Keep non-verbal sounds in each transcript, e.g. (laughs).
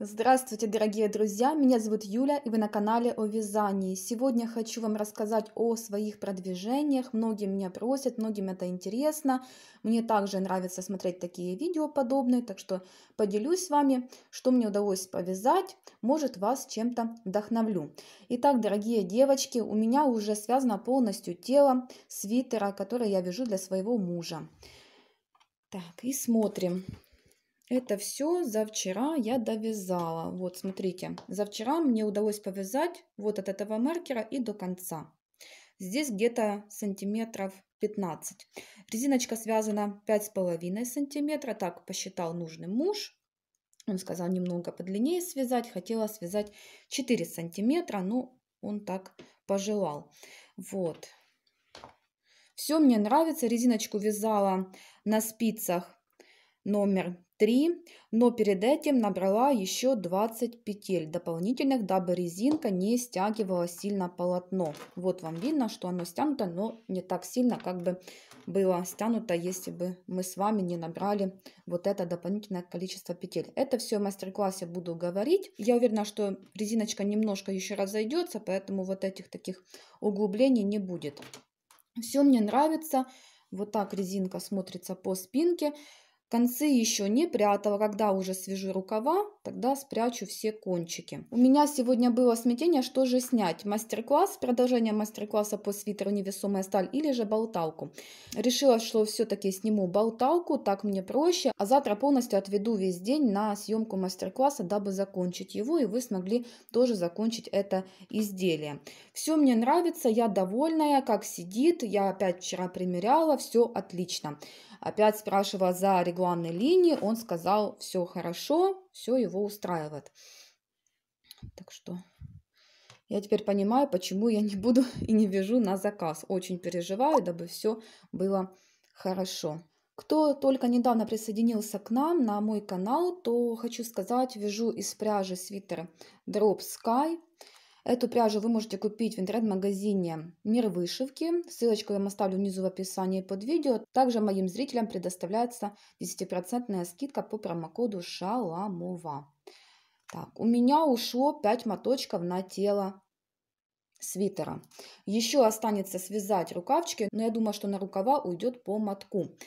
Здравствуйте, дорогие друзья! Меня зовут Юля, и вы на канале о вязании. Сегодня хочу вам рассказать о своих продвижениях. Многие меня просят, многим это интересно. Мне также нравится смотреть такие видео подобные, так что поделюсь с вами, что мне удалось повязать. Может, вас чем-то вдохновлю. Итак, дорогие девочки, у меня уже связано полностью тело свитера, который я вяжу для своего мужа. Так, и смотрим. Это все за вчера я довязала. Вот, смотрите, за вчера мне удалось повязать вот от этого маркера и до конца. Здесь где-то сантиметров 15. Резиночка связана 5,5 сантиметра. Так посчитал нужный муж. Он сказал немного подлиннее связать. Хотела связать 4 сантиметра, но он так пожелал. Вот. Все мне нравится. Резиночку вязала на спицах номер 3, но перед этим набрала еще 20 петель дополнительных, дабы резинка не стягивала сильно полотно. Вот вам видно, что оно стянуто, но не так сильно, как бы было стянуто, если бы мы с вами не набрали вот это дополнительное количество петель. Это все в мастер-классе буду говорить. Я уверена, что резиночка немножко еще разойдется, поэтому вот этих таких углублений не будет. Все мне нравится. Вот так резинка смотрится по спинке. Концы еще не прятала, когда уже свяжу рукава, тогда спрячу все кончики. У меня сегодня было смятение, что же снять. Мастер-класс, продолжение мастер-класса по свитеру «Невесомая сталь» или же болталку. Решила, что все-таки сниму болталку, так мне проще. А завтра полностью отведу весь день на съемку мастер-класса, дабы закончить его, и вы смогли тоже закончить это изделие. Все мне нравится, я довольная, как сидит. Я опять вчера примеряла, все отлично опять спрашивая за регланной линии, он сказал, все хорошо, все его устраивает. Так что я теперь понимаю, почему я не буду (laughs) и не вяжу на заказ. Очень переживаю, дабы все было хорошо. Кто только недавно присоединился к нам на мой канал, то хочу сказать, вяжу из пряжи свитера Drop Sky. Эту пряжу вы можете купить в интернет-магазине «Мир вышивки». Ссылочку я вам оставлю внизу в описании под видео. Также моим зрителям предоставляется 10% скидка по промокоду «Шаламова». Так, у меня ушло 5 моточков на тело свитера. Еще останется связать рукавчики, но я думаю, что на рукава уйдет по мотку.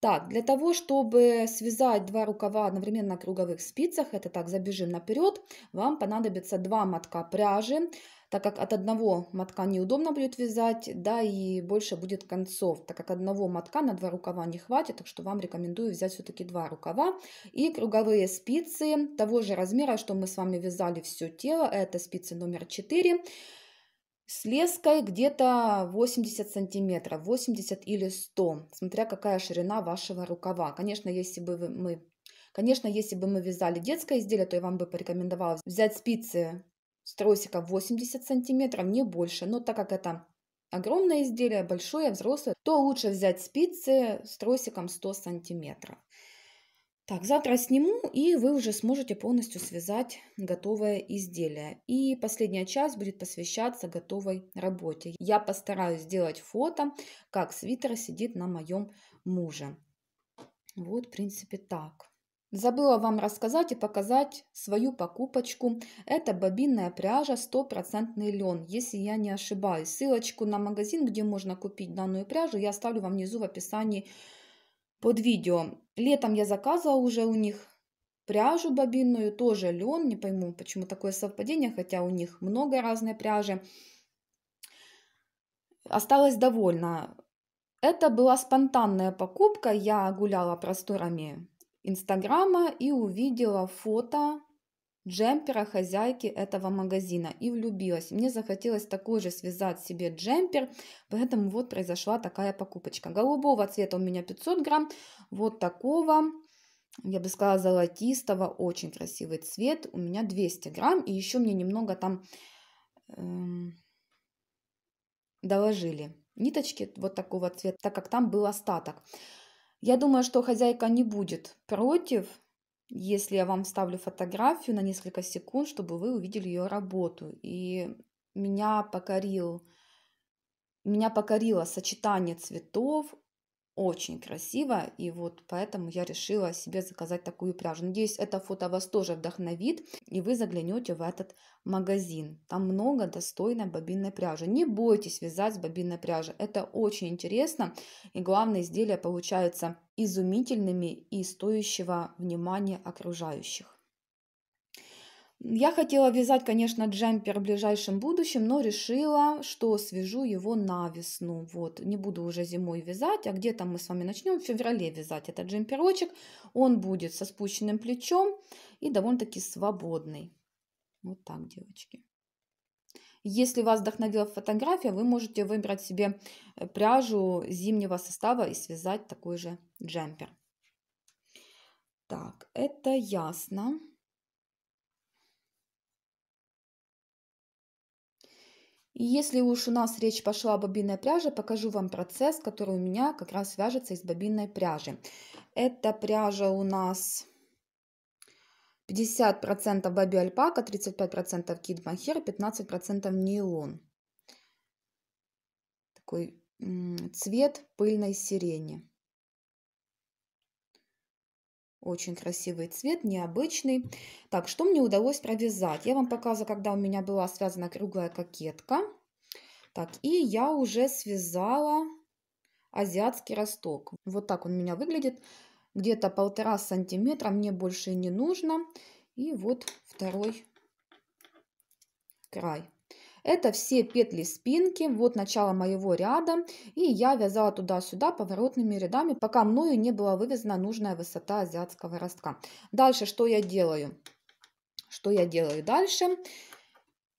Так, для того, чтобы связать два рукава одновременно на круговых спицах, это так, забежим наперед, вам понадобится два мотка пряжи, так как от одного мотка неудобно будет вязать, да и больше будет концов, так как одного мотка на два рукава не хватит, так что вам рекомендую взять все-таки два рукава. И круговые спицы того же размера, что мы с вами вязали все тело, это спицы номер 4 с леской где-то 80 сантиметров, 80 или 100, смотря какая ширина вашего рукава. Конечно, если бы мы, конечно, если бы мы вязали детское изделие, то я вам бы порекомендовала взять спицы с тросиком 80 сантиметров, не больше. Но так как это огромное изделие, большое, взрослое, то лучше взять спицы с тросиком 100 сантиметров. Так, завтра сниму, и вы уже сможете полностью связать готовое изделие. И последняя часть будет посвящаться готовой работе. Я постараюсь сделать фото, как свитер сидит на моем муже. Вот, в принципе, так. Забыла вам рассказать и показать свою покупочку. Это бобинная пряжа, стопроцентный лен, если я не ошибаюсь. Ссылочку на магазин, где можно купить данную пряжу, я оставлю вам внизу в описании под видео. Летом я заказывала уже у них пряжу бобинную, тоже лен, не пойму, почему такое совпадение, хотя у них много разной пряжи. Осталась довольна. Это была спонтанная покупка, я гуляла просторами Инстаграма и увидела фото джемпера хозяйки этого магазина и влюбилась. Мне захотелось такой же связать себе джемпер, поэтому вот произошла такая покупочка. Голубого цвета у меня 500 грамм, вот такого, я бы сказала, золотистого, очень красивый цвет, у меня 200 грамм, и еще мне немного там эм, доложили ниточки вот такого цвета, так как там был остаток. Я думаю, что хозяйка не будет против, если я вам ставлю фотографию на несколько секунд, чтобы вы увидели ее работу. И меня покорил меня покорило сочетание цветов, очень красиво, и вот поэтому я решила себе заказать такую пряжу. Надеюсь, это фото вас тоже вдохновит, и вы заглянете в этот магазин. Там много достойной бобинной пряжи. Не бойтесь вязать с бобинной пряжи, это очень интересно, и главное, изделия получаются изумительными и стоящего внимания окружающих. Я хотела вязать, конечно, джемпер в ближайшем будущем, но решила, что свяжу его на весну. Вот, не буду уже зимой вязать, а где-то мы с вами начнем в феврале вязать этот джемперочек. Он будет со спущенным плечом и довольно-таки свободный. Вот так, девочки. Если вас вдохновила фотография, вы можете выбрать себе э, пряжу зимнего состава и связать такой же джемпер. Так, это ясно. И если уж у нас речь пошла о бобинной пряже, покажу вам процесс, который у меня как раз вяжется из бобинной пряжи. Эта пряжа у нас 50% баби альпака, 35% кид махер, 15% нейлон. Такой цвет пыльной сирени. Очень красивый цвет, необычный. Так, что мне удалось провязать? Я вам показывала, когда у меня была связана круглая кокетка. Так, и я уже связала азиатский росток. Вот так он у меня выглядит. Где-то полтора сантиметра, мне больше не нужно. И вот второй край. Это все петли спинки, вот начало моего ряда, и я вязала туда-сюда поворотными рядами, пока мною не была вывязана нужная высота азиатского ростка. Дальше что я делаю? Что я делаю дальше?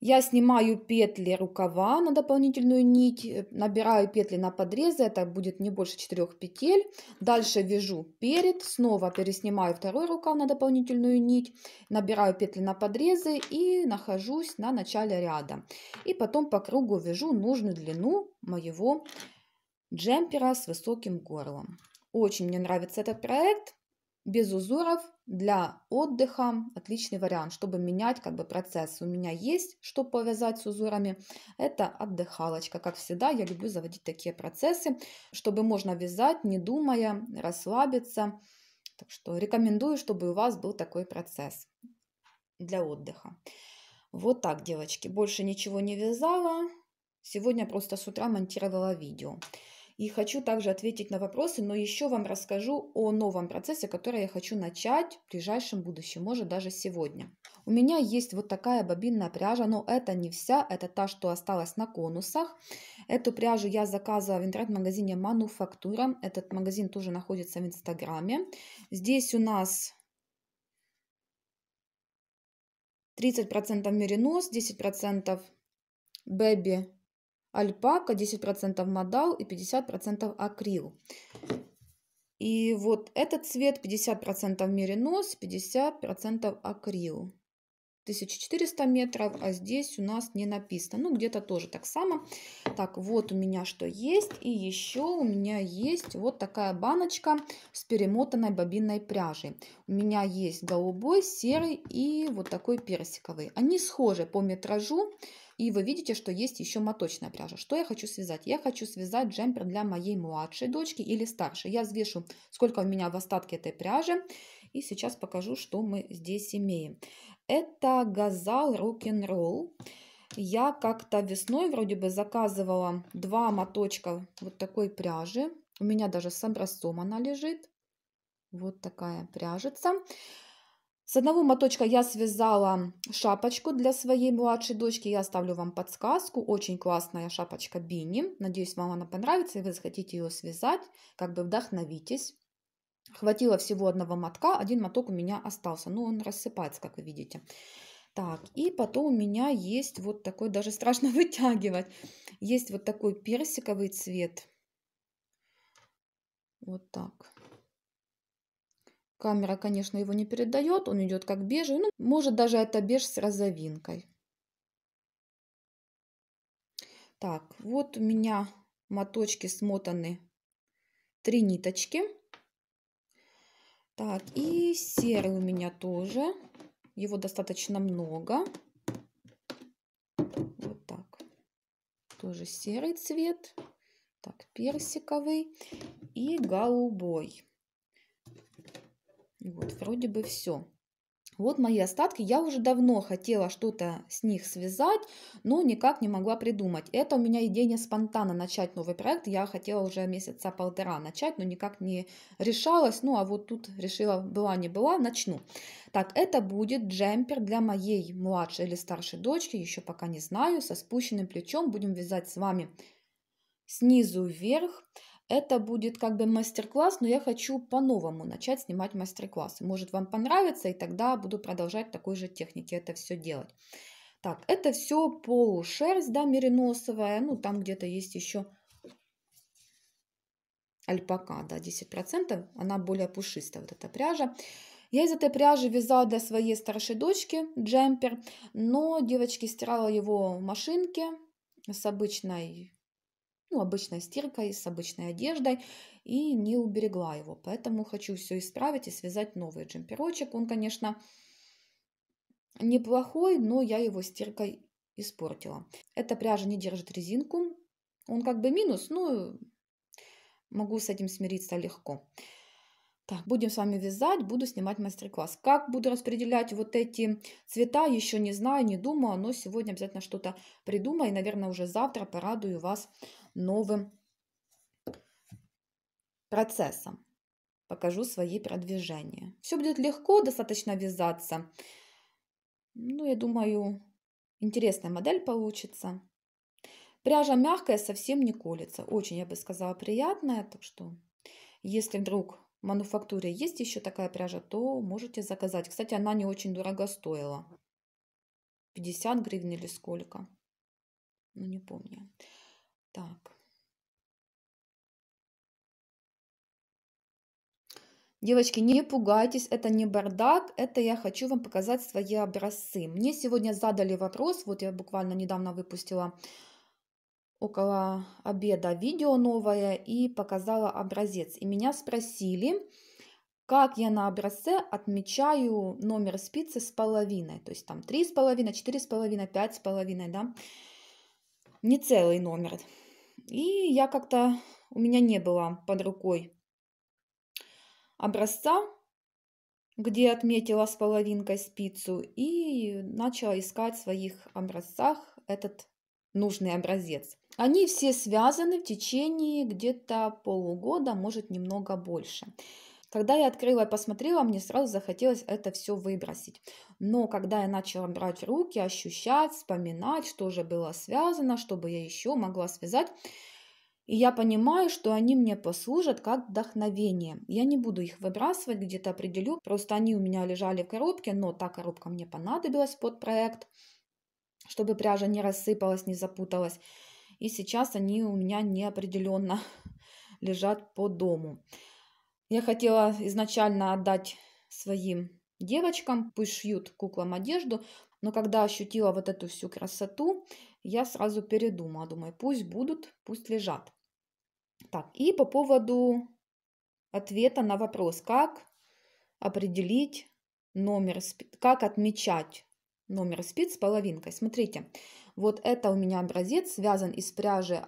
Я снимаю петли рукава на дополнительную нить, э, набираю петли на подрезы, это будет не больше 4 петель. Дальше вяжу перед, снова переснимаю второй рукав на дополнительную нить, набираю петли на подрезы и нахожусь на начале ряда. И потом по кругу вяжу нужную длину моего джемпера с высоким горлом. Очень мне нравится этот проект без узоров для отдыха отличный вариант, чтобы менять как бы процесс. У меня есть, что повязать с узорами, это отдыхалочка. Как всегда, я люблю заводить такие процессы, чтобы можно вязать, не думая, расслабиться. Так что рекомендую, чтобы у вас был такой процесс для отдыха. Вот так, девочки, больше ничего не вязала. Сегодня просто с утра монтировала видео и хочу также ответить на вопросы, но еще вам расскажу о новом процессе, который я хочу начать в ближайшем будущем, может даже сегодня. У меня есть вот такая бобинная пряжа, но это не вся, это та, что осталась на конусах. Эту пряжу я заказывала в интернет-магазине Мануфактура, этот магазин тоже находится в Инстаграме. Здесь у нас 30% меринос, 10% бэби альпака, 10% модал и 50% акрил. И вот этот цвет 50% меринос, 50% акрил. 1400 метров, а здесь у нас не написано. Ну, где-то тоже так само. Так, вот у меня что есть. И еще у меня есть вот такая баночка с перемотанной бобинной пряжей. У меня есть голубой, серый и вот такой персиковый. Они схожи по метражу. И вы видите, что есть еще моточная пряжа. Что я хочу связать? Я хочу связать джемпер для моей младшей дочки или старшей. Я взвешу, сколько у меня в остатке этой пряжи. И сейчас покажу, что мы здесь имеем. Это газал рок-н-ролл. Я как-то весной вроде бы заказывала два моточка вот такой пряжи. У меня даже с образцом она лежит. Вот такая пряжица. С одного моточка я связала шапочку для своей младшей дочки. Я оставлю вам подсказку. Очень классная шапочка Бини. Надеюсь, вам она понравится, и вы захотите ее связать. Как бы вдохновитесь. Хватило всего одного мотка. Один моток у меня остался. Но ну, он рассыпается, как вы видите. Так, и потом у меня есть вот такой, даже страшно (laughs) вытягивать. Есть вот такой персиковый цвет. Вот так. Камера, конечно, его не передает, он идет как бежевый, ну, может даже это беж с розовинкой. Так, вот у меня моточки смотаны, три ниточки. Так, и серый у меня тоже, его достаточно много. Вот так, тоже серый цвет, так, персиковый и голубой. Вот, вроде бы все. Вот мои остатки. Я уже давно хотела что-то с них связать, но никак не могла придумать. Это у меня идея спонтанно начать новый проект. Я хотела уже месяца полтора начать, но никак не решалась. Ну, а вот тут решила, была не была, начну. Так, это будет джемпер для моей младшей или старшей дочки, еще пока не знаю, со спущенным плечом. Будем вязать с вами снизу вверх. Это будет как бы мастер-класс, но я хочу по-новому начать снимать мастер-классы. Может вам понравится, и тогда буду продолжать такой же технике это все делать. Так, это все полушерсть, да, мериносовая. Ну, там где-то есть еще альпака, да, 10%. Она более пушистая, вот эта пряжа. Я из этой пряжи вязала для своей старшей дочки джемпер, но девочки стирала его в машинке с обычной ну, обычной стиркой, с обычной одеждой и не уберегла его. Поэтому хочу все исправить и связать новый джемперочек. Он, конечно, неплохой, но я его стиркой испортила. Эта пряжа не держит резинку. Он как бы минус, но могу с этим смириться легко. Так, будем с вами вязать, буду снимать мастер-класс. Как буду распределять вот эти цвета, еще не знаю, не думаю, но сегодня обязательно что-то придумаю. И, наверное, уже завтра порадую вас новым процессом. Покажу свои продвижения. Все будет легко, достаточно вязаться. Ну, я думаю, интересная модель получится. Пряжа мягкая, совсем не колется. Очень, я бы сказала, приятная. Так что, если вдруг мануфактуре есть еще такая пряжа, то можете заказать. Кстати, она не очень дорого стоила. 50 гривен или сколько? Ну, не помню. Так. Девочки, не пугайтесь, это не бардак, это я хочу вам показать свои образцы. Мне сегодня задали вопрос, вот я буквально недавно выпустила около обеда видео новое и показала образец. И меня спросили, как я на образце отмечаю номер спицы с половиной. То есть там три с с половиной, половиной, четыре пять с половиной, да. Не целый номер. И я как-то, у меня не было под рукой образца, где отметила с половинкой спицу и начала искать в своих образцах этот нужный образец. Они все связаны в течение где-то полугода, может немного больше. Когда я открыла и посмотрела, мне сразу захотелось это все выбросить. Но когда я начала брать в руки, ощущать, вспоминать, что же было связано, чтобы я еще могла связать, и я понимаю, что они мне послужат как вдохновение. Я не буду их выбрасывать, где-то определю. Просто они у меня лежали в коробке, но та коробка мне понадобилась под проект, чтобы пряжа не рассыпалась, не запуталась. И сейчас они у меня неопределенно (laughs) лежат по дому. Я хотела изначально отдать своим девочкам, пусть шьют куклам одежду, но когда ощутила вот эту всю красоту, я сразу передумала, думаю, пусть будут, пусть лежат. Так, и по поводу ответа на вопрос, как определить номер, как отмечать номер спиц с половинкой. Смотрите, вот это у меня образец, связан из пряжи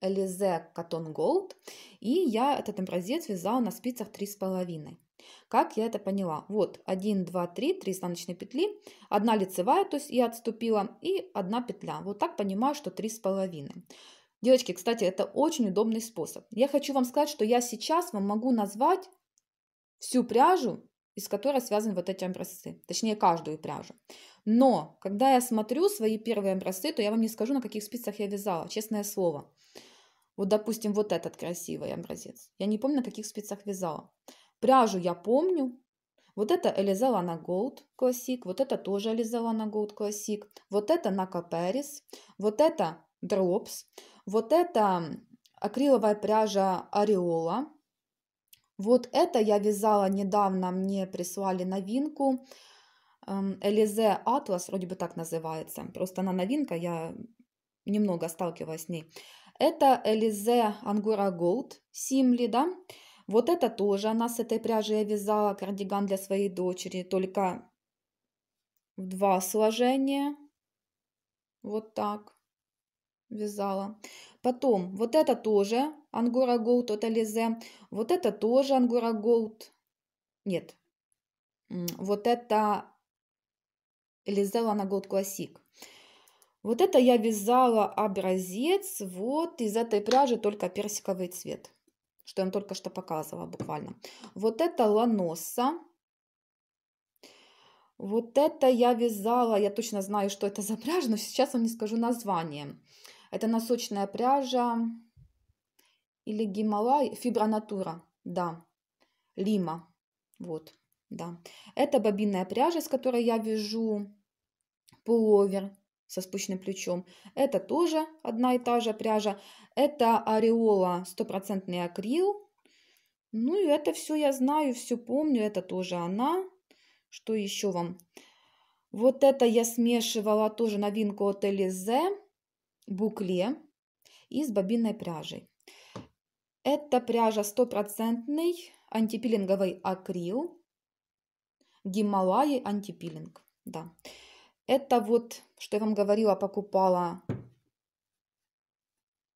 Элизе Cotton Gold, и я этот образец вязала на спицах 3,5. Как я это поняла? Вот 1, 2, 3, 3 изнаночные петли, 1 лицевая, то есть я отступила, и 1 петля. Вот так понимаю, что 3,5. Девочки, кстати, это очень удобный способ. Я хочу вам сказать, что я сейчас вам могу назвать всю пряжу из которой связаны вот эти образцы, точнее каждую пряжу. Но когда я смотрю свои первые образцы, то я вам не скажу, на каких спицах я вязала, честное слово. Вот, допустим, вот этот красивый образец. Я не помню, на каких спицах вязала. Пряжу я помню. Вот это на Gold Classic, вот это тоже на Gold Classic, вот это на Paris, вот это Drops, вот это акриловая пряжа Ореола, вот это я вязала недавно, мне прислали новинку. Эм, Элизе Атлас, вроде бы так называется. Просто она новинка, я немного сталкивалась с ней. Это Элизе Ангура Голд Симли, да. Вот это тоже она с этой пряжи я вязала кардиган для своей дочери, только в два сложения. Вот так вязала. Потом вот это тоже Angora Голд, от Alize. Вот это тоже Angora Голд, Нет. Вот это Лизела на Голд Классик. Вот это я вязала образец вот из этой пряжи только персиковый цвет, что я вам только что показывала буквально. Вот это Ланоса. Вот это я вязала, я точно знаю, что это за пряжа, но сейчас вам не скажу название. Это носочная пряжа или Гималай, фибронатура, да, лима, вот, да. Это бобинная пряжа, с которой я вяжу пуловер со спущенным плечом. Это тоже одна и та же пряжа. Это ореола стопроцентный акрил. Ну и это все я знаю, все помню. Это тоже она. Что еще вам? Вот это я смешивала тоже новинку от Элизе букле из бобинной пряжи. Это пряжа стопроцентный антипилинговый акрил, Гималаи антипилинг, да. Это вот, что я вам говорила, покупала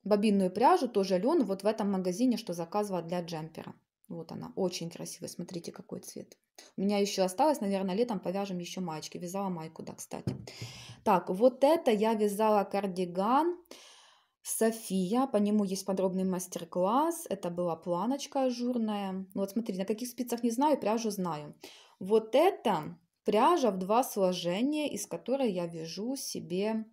бобинную пряжу, тоже лен, вот в этом магазине, что заказывала для джемпера. Вот она, очень красивая. Смотрите, какой цвет. У меня еще осталось, наверное, летом повяжем еще маечки. Вязала майку, да, кстати. Так, вот это я вязала кардиган. София, по нему есть подробный мастер-класс. Это была планочка ажурная. Вот смотрите на каких спицах не знаю, пряжу знаю. Вот это пряжа в два сложения, из которой я вяжу себе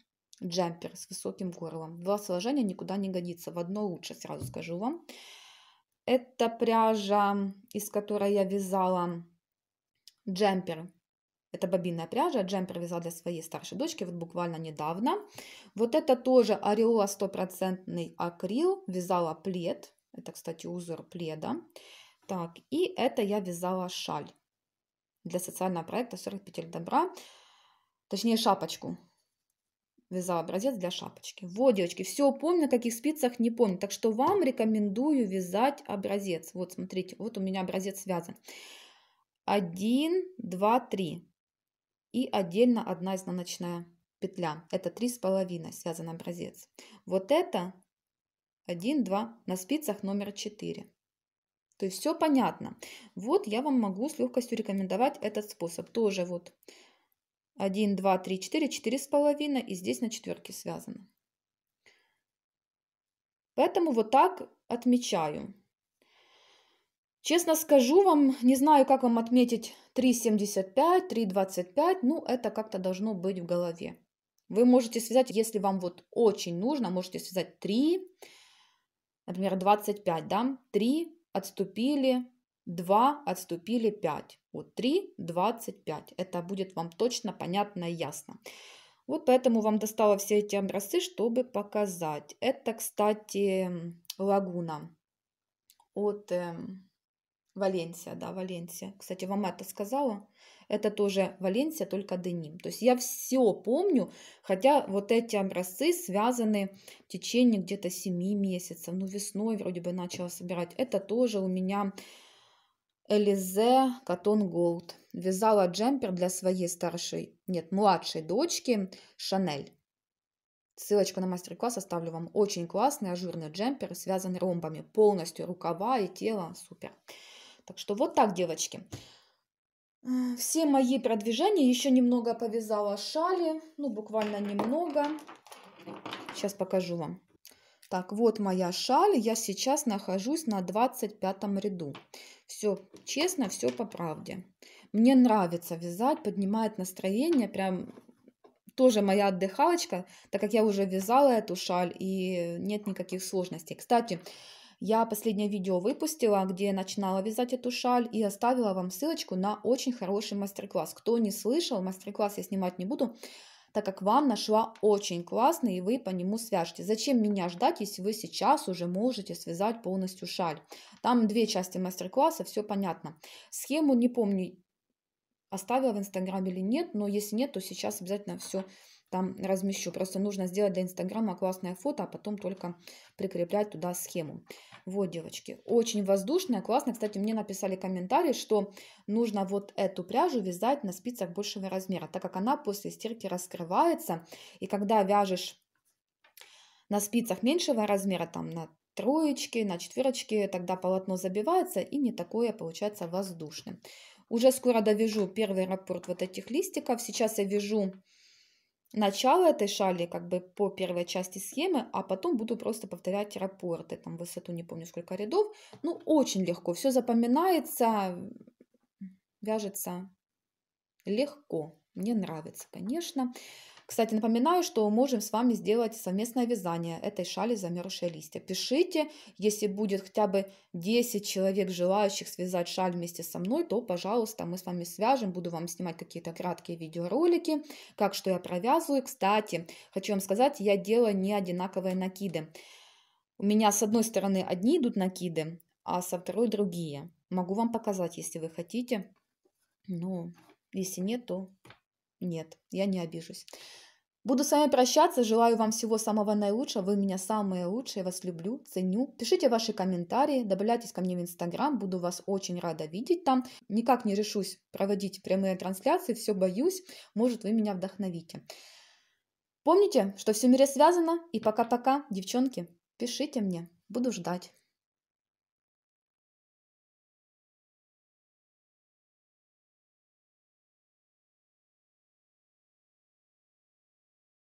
джемпер с высоким горлом. Два сложения никуда не годится, в одно лучше, сразу скажу вам. Это пряжа, из которой я вязала джемпер. Это бобинная пряжа, джемпер вязала для своей старшей дочки вот буквально недавно. Вот это тоже ореола стопроцентный акрил, вязала плед. Это, кстати, узор пледа. Так, и это я вязала шаль для социального проекта 40 петель добра. Точнее, шапочку вязала образец для шапочки. Вот, девочки, все помню, на каких спицах не помню. Так что вам рекомендую вязать образец. Вот, смотрите, вот у меня образец связан. Один, два, три И отдельно одна изнаночная петля. Это три с половиной связан образец. Вот это один, два на спицах номер четыре. То есть все понятно. Вот я вам могу с легкостью рекомендовать этот способ. Тоже вот 1, 2, 3, 4, 4 с половиной, и здесь на четверке связано. Поэтому вот так отмечаю. Честно скажу вам, не знаю, как вам отметить 3,75, 3,25, ну это как-то должно быть в голове. Вы можете связать, если вам вот очень нужно, можете связать 3, например, 25, да, 3 отступили, 2 отступили 5. Вот 3, 25. Это будет вам точно, понятно и ясно. Вот поэтому вам достала все эти образцы, чтобы показать. Это, кстати, лагуна от э, Валенсия. Да, Валенсия. Кстати, вам это сказала? Это тоже Валенсия, только деним. То есть я все помню, хотя вот эти образцы связаны в течение где-то 7 месяцев. Ну, весной вроде бы начала собирать. Это тоже у меня Элизе Катон Голд. Вязала джемпер для своей старшей, нет, младшей дочки Шанель. Ссылочку на мастер-класс оставлю вам. Очень классный ажурный джемпер, связан ромбами. Полностью рукава и тело. Супер. Так что вот так, девочки. Все мои продвижения. Еще немного повязала шали. Ну, буквально немного. Сейчас покажу вам. Так, вот моя шаль, я сейчас нахожусь на 25 ряду. Все честно, все по правде. Мне нравится вязать, поднимает настроение, прям тоже моя отдыхалочка, так как я уже вязала эту шаль и нет никаких сложностей. Кстати, я последнее видео выпустила, где я начинала вязать эту шаль и оставила вам ссылочку на очень хороший мастер-класс. Кто не слышал, мастер-класс я снимать не буду, так как вам нашла очень классный, и вы по нему свяжете. Зачем меня ждать, если вы сейчас уже можете связать полностью шаль? Там две части мастер-класса, все понятно. Схему не помню, оставила в Инстаграме или нет, но если нет, то сейчас обязательно все там размещу. Просто нужно сделать для Инстаграма классное фото, а потом только прикреплять туда схему. Вот, девочки, очень воздушная, классно. Кстати, мне написали комментарий, что нужно вот эту пряжу вязать на спицах большего размера, так как она после стирки раскрывается, и когда вяжешь на спицах меньшего размера, там на троечки, на четверочки, тогда полотно забивается и не такое получается воздушным. Уже скоро довяжу первый раппорт вот этих листиков. Сейчас я вяжу начало этой шали как бы по первой части схемы, а потом буду просто повторять рапорты, там высоту не помню сколько рядов. Ну, очень легко, все запоминается, вяжется легко. Мне нравится, конечно. Кстати, напоминаю, что мы можем с вами сделать совместное вязание этой шали «Замерзшие листья». Пишите, если будет хотя бы 10 человек, желающих связать шаль вместе со мной, то, пожалуйста, мы с вами свяжем. Буду вам снимать какие-то краткие видеоролики, как что я провязываю. Кстати, хочу вам сказать, я делаю не одинаковые накиды. У меня с одной стороны одни идут накиды, а со второй другие. Могу вам показать, если вы хотите. Но ну, если нет, то нет, я не обижусь. Буду с вами прощаться. Желаю вам всего самого наилучшего. Вы меня самые лучшие. Вас люблю, ценю. Пишите ваши комментарии, добавляйтесь ко мне в Инстаграм. Буду вас очень рада видеть там. Никак не решусь проводить прямые трансляции. Все боюсь. Может, вы меня вдохновите. Помните, что все в мире связано. И пока-пока, девчонки, пишите мне. Буду ждать.